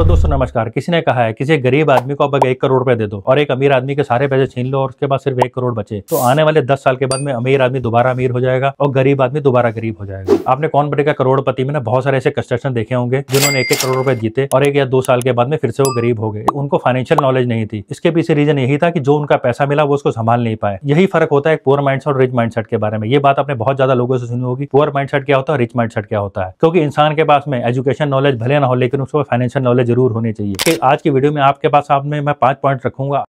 तो दोस्तों नमस्कार किसी ने कहा है किसी गरीब आदमी को अब एक करोड़ रुपए दे दो और एक अमीर आदमी के सारे पैसे छीन लो और उसके बाद सिर्फ एक करोड़ बचे तो आने वाले दस साल के बाद में अमीर आदमी दोबारा अमीर हो जाएगा और गरीब आदमी दोबारा गरीब हो जाएगा आपने कौन बनेगा करोड़पति में ना बहुत सारे ऐसे कंस्ट्रक्शन देखे होंगे जिन्होंने एक एक करोड़ रुपए जीते और एक या दो साल के बाद में फिर से वो गरीब हो गए उनको फाइनेंशियल नॉलेज नहीं थी इसके पीछे रीजन यही था कि जो उनका पैसा मिला वो उसको संभाल नहीं पाए यही फर्क होता है पुअर माइंड और रिच माइंड के बारे में ये बात आपने बहुत ज्यादा लोगों से सुनी होगी पुअर माइंड क्या होता है रिच माइंड क्या होता है क्योंकि इंसान के पास में एजुकेशन नॉलेज भले ना हो लेकिन उसको फाइनेंशियल नॉलेज जरूर होने चाहिए आज की वीडियो में आपके पास आपने मैं पांच पॉइंट रखूंगा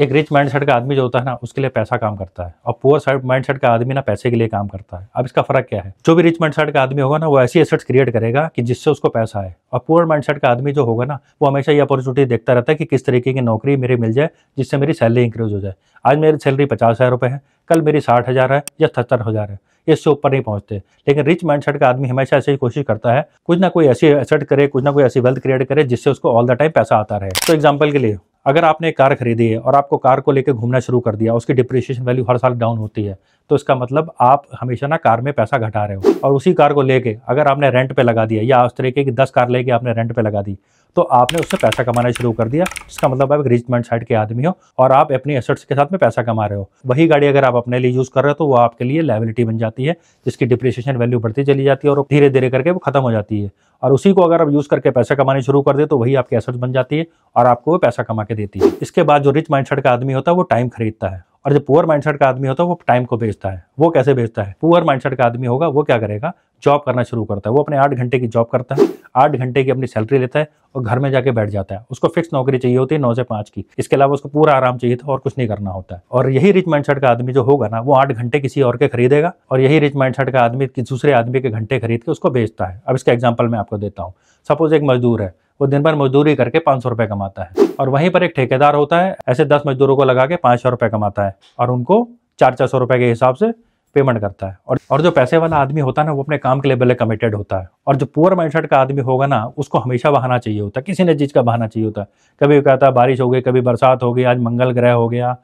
एक रिच माइंडसेट का आदमी जो होता है ना उसके लिए पैसा काम करता है और पुअर साइड माइंडसेट का आदमी ना पैसे के लिए काम करता है अब इसका फर्क क्या है जो भी रिच माइंडसेट का आदमी होगा ना वो ऐसी एसेट्स क्रिएट करेगा कि जिससे उसको पैसा आए और पुअर माइंडसेट का आदमी जो होगा ना वो हमेशा ये अपॉर्चुनिटी देखता रहता है कि किस तरीके की नौकरी मेरी मिल जाए जिससे मेरी सैलरी इंक्रीज हो जाए आज मेरी सैलरी पचास हज़ार रुपये है कल मेरी साठ हज़ार है या सत्तर हज़ार है इससे ऊपर नहीं पहुंचते लेकिन रिच माइंडसेट का आदमी हमेशा ऐसे ही कोशिश करता है कुछ ना कोई ऐसी एसेट करे कुछ ना कोई ऐसी वेल्थ क्रिएट करे जिससे उसको ऑल द टाइम पैसा आता रहे तो एग्जाम्पल के लिए अगर आपने एक कार खरीदी है और आपको कार को लेकर घूमना शुरू कर दिया उसकी डिप्रिशिएशन वैल्यू हर साल डाउन होती है तो इसका मतलब आप हमेशा ना कार में पैसा घटा रहे हो और उसी कार को लेके अगर आपने रेंट पे लगा दिया या उस तरीके की दस कार लेके आपने रेंट पे लगा दी तो आपने उससे पैसा कमाना शुरू कर दिया इसका मतलब आप एक रिच माइंड साइड के आदमी हो और आप अपनी एसेट्स के साथ में पैसा कमा रहे हो वही गाड़ी अगर आप अपने लिए यूज़ कर रहे हो तो वो आपके लिए लाइबिलिटी बन जाती है जिसकी डिप्रिसिएशन वैल्यू बढ़ती चली जाती है और धीरे धीरे करके वो खत्म हो जाती है और उसी को अगर आप यूज़ करके पैसा कमाने शुरू कर दे तो वही आपके एसेट्स बन जाती है और आपको वो पैसा कमा के देती है इसके बाद जो रिच माइंड का आदमी होता है वो टाइम खरीदता है और जो पुअर माइंडसेट का आदमी होता है वो टाइम को बेचता है वो कैसे बेचता है पुअर माइंडसेट का आदमी होगा वो क्या करेगा जॉब करना शुरू करता है वो अपने आठ घंटे की जॉब करता है आठ घंटे की अपनी सैलरी लेता है और घर में जाके बैठ जाता है उसको फिक्स नौकरी चाहिए होती है नौ से पाँच की इसके अलावा उसको पूरा आराम चाहिए था और कुछ नहीं करना होता है और यही रिच माइंडसेट का आदमी जो होगा ना वो आठ घंटे किसी और के खरीदेगा और यही रिच माइंडसेट का आदमी दूसरे आदमी के घंटे खरीद के उसको बेचता है अब इसका एग्जाम्पल मैं आपको देता हूँ सपोज एक मजदूर है वो दिन भर मजदूरी करके पाँच सौ रुपये कमाता है और वहीं पर एक ठेकेदार होता है ऐसे दस मजदूरों को लगा के पाँच सौ रुपये कमाता है और उनको चार चार सौ रुपये के हिसाब से पेमेंट करता है और और जो पैसे वाला आदमी होता है ना वो अपने काम के लिए पहले कमिटेड होता है और जो पुअर माइंड का आदमी होगा ना उसको हमेशा बहाना चाहिए होता है किसी ने चीज़ का बहाना चाहिए होता है कभी कहता है बारिश हो गई कभी बरसात हो गई आज मंगल ग्रह हो गया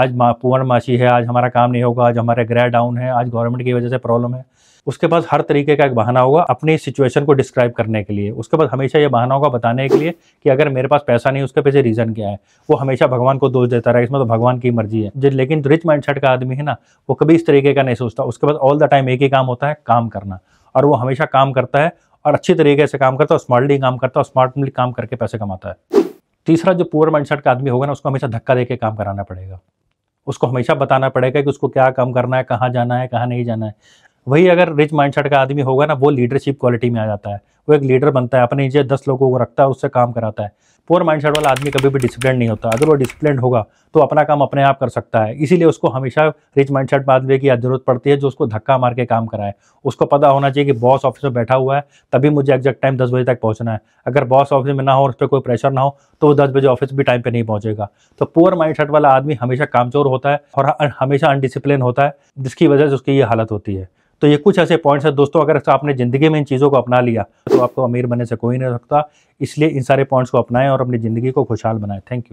आज पूर्णमासी है आज हमारा काम नहीं होगा आज हमारा ग्रह डाउन है आज गवर्नमेंट की वजह से प्रॉब्लम है उसके पास हर तरीके का एक बहाना होगा अपनी सिचुएशन को डिस्क्राइब करने के लिए उसके पास हमेशा ये बहाना होगा बताने के लिए कि अगर मेरे पास पैसा नहीं उसके पीछे रीज़न क्या है वो हमेशा भगवान को दोष देता रहा इसमें तो भगवान की मर्जी है जो लेकिन रिच माइंड का आदमी है ना वो कभी इस तरीके का नहीं सोचता उसके पास ऑल द टाइम एक ही काम होता है काम करना और वो हमेशा काम करता है और अच्छी तरीके से काम करता है स्मार्टली काम करता है स्मार्टली काम करके पैसे कमाता है तीसरा जो पुअर माइंड का आदमी होगा ना उसको हमेशा धक्का दे काम कराना पड़ेगा उसको हमेशा बताना पड़ेगा कि उसको क्या कम करना है कहाँ जाना है कहाँ नहीं जाना है वही अगर रिच माइंडसेट का आदमी होगा ना वो लीडरशिप क्वालिटी में आ जाता है वो एक लीडर बनता है अपने नीचे दस लोगों को रखता है उससे काम कराता है पोअर माइंडसेट वाला आदमी कभी भी डिसिप्लिन नहीं होता अगर वो डिसिप्लिन होगा तो अपना काम अपने आप कर सकता है इसीलिए उसको हमेशा रिच माइंडसेट आदमी की जरूरत पड़ती है जो उसको धक्का मार के काम कराए उसको पता होना चाहिए कि बॉस ऑफिस में बैठा हुआ है तभी मुझे एग्जैक्ट टाइम दस बजे तक पहुंचना है अगर बॉस ऑफिस में ना हो उस पर कोई प्रेशर ना हो तो वो दस बजे ऑफिस भी टाइम पर नहीं पहुंचेगा तो पोअर माइंड वाला आदमी हमेशा कामचोर होता है और हमेशा अनडिसिप्लिन होता है जिसकी वजह से उसकी ये हालत होती है तो ये कुछ ऐसे पॉइंट्स हैं दोस्तों अगर आपने ज़िंदगी में इन चीज़ों को अपना लिया तो आपको अमीर बनने से कोई नहीं सकता इसलिए इन सारे पॉइंट्स को अपनाएं और अपनी ज़िंदगी को खुशहाल बनाएं थैंक यू